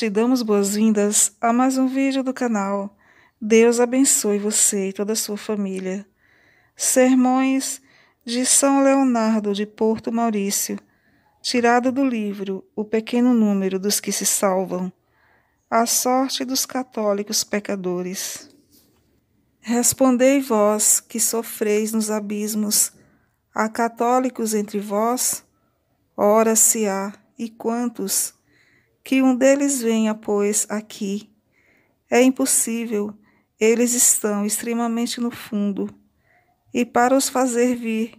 Te damos boas-vindas a mais um vídeo do canal. Deus abençoe você e toda a sua família. Sermões de São Leonardo de Porto Maurício, tirado do livro O Pequeno Número dos que se Salvam. A sorte dos católicos pecadores. Respondei vós que sofreis nos abismos, há católicos entre vós? Ora se há, e quantos? que um deles venha, pois, aqui. É impossível, eles estão extremamente no fundo. E para os fazer vir,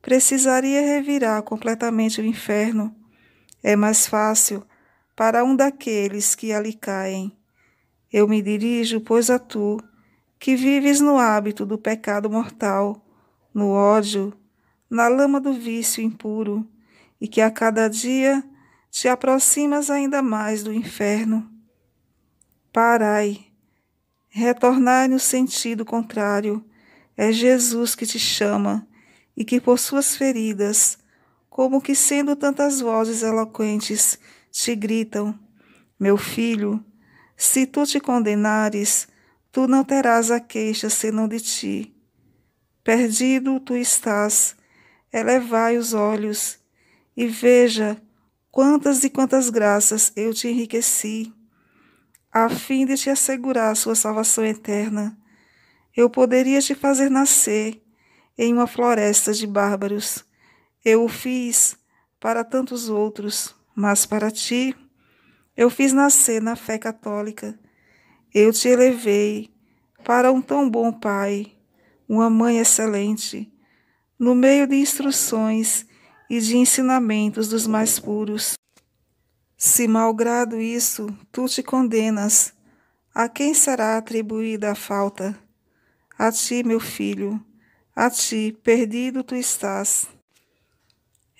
precisaria revirar completamente o inferno. É mais fácil para um daqueles que ali caem. Eu me dirijo, pois, a tu, que vives no hábito do pecado mortal, no ódio, na lama do vício impuro, e que a cada dia te aproximas ainda mais do inferno. Parai, retornai no sentido contrário. É Jesus que te chama e que por suas feridas, como que sendo tantas vozes eloquentes, te gritam: Meu filho, se tu te condenares, tu não terás a queixa senão de ti. Perdido tu estás, elevai os olhos e veja quantas e quantas graças eu te enriqueci, a fim de te assegurar a sua salvação eterna. Eu poderia te fazer nascer em uma floresta de bárbaros. Eu o fiz para tantos outros, mas para ti eu fiz nascer na fé católica. Eu te elevei para um tão bom pai, uma mãe excelente, no meio de instruções e de ensinamentos dos mais puros. Se malgrado isso tu te condenas, a quem será atribuída a falta? A ti, meu filho, a ti, perdido tu estás.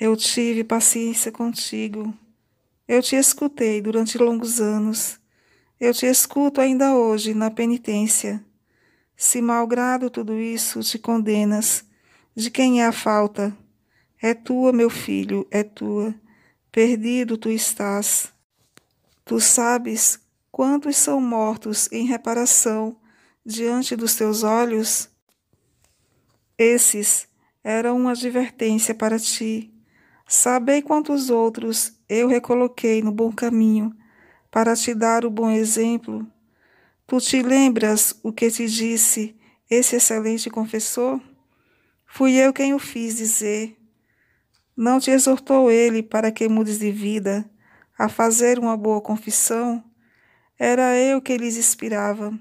Eu tive paciência contigo. Eu te escutei durante longos anos. Eu te escuto ainda hoje na penitência. Se malgrado tudo isso te condenas, de quem é a falta? É tua, meu filho, é tua. Perdido tu estás. Tu sabes quantos são mortos em reparação diante dos teus olhos? Esses eram uma advertência para ti. Sabei quantos outros eu recoloquei no bom caminho, para te dar o bom exemplo. Tu te lembras o que te disse esse excelente confessor? Fui eu quem o fiz dizer não te exortou ele para que mudes de vida, a fazer uma boa confissão? Era eu que lhes inspirava.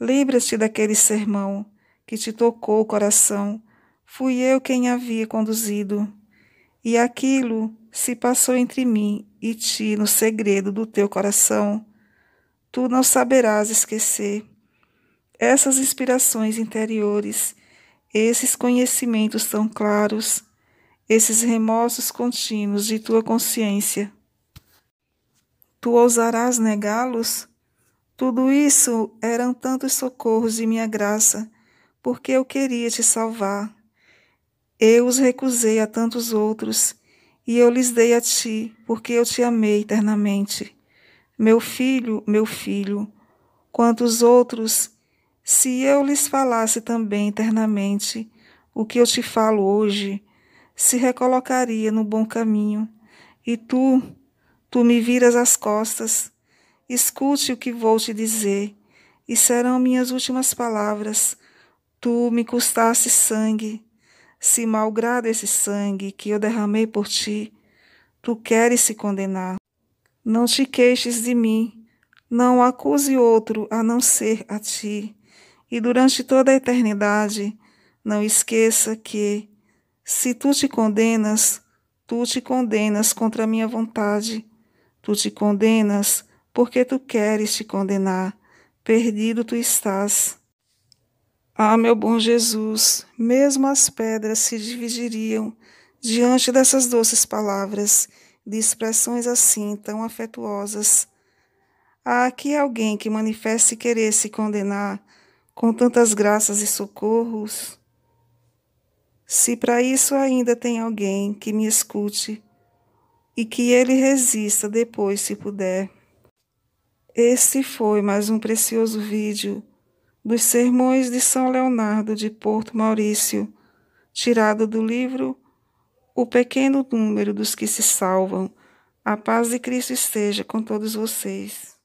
Lembra-te daquele sermão que te tocou o coração. Fui eu quem havia conduzido. E aquilo se passou entre mim e ti no segredo do teu coração. Tu não saberás esquecer. Essas inspirações interiores, esses conhecimentos tão claros, esses remorsos contínuos de tua consciência. Tu ousarás negá-los? Tudo isso eram tantos socorros de minha graça, porque eu queria te salvar. Eu os recusei a tantos outros, e eu lhes dei a ti, porque eu te amei eternamente. Meu filho, meu filho, quantos outros, se eu lhes falasse também eternamente o que eu te falo hoje, se recolocaria no bom caminho. E tu, tu me viras as costas. Escute o que vou te dizer, e serão minhas últimas palavras. Tu me custaste sangue. Se malgrado esse sangue que eu derramei por ti, tu queres se condenar. Não te queixes de mim, não acuse outro a não ser a ti. E durante toda a eternidade, não esqueça que, se tu te condenas, tu te condenas contra a minha vontade. Tu te condenas porque tu queres te condenar. Perdido tu estás. Ah, meu bom Jesus, mesmo as pedras se dividiriam diante dessas doces palavras, de expressões assim tão afetuosas. Há aqui alguém que manifeste querer se condenar com tantas graças e socorros? Se para isso ainda tem alguém que me escute e que ele resista depois, se puder. Esse foi mais um precioso vídeo dos Sermões de São Leonardo de Porto Maurício, tirado do livro O Pequeno Número dos que se Salvam. A paz de Cristo esteja com todos vocês.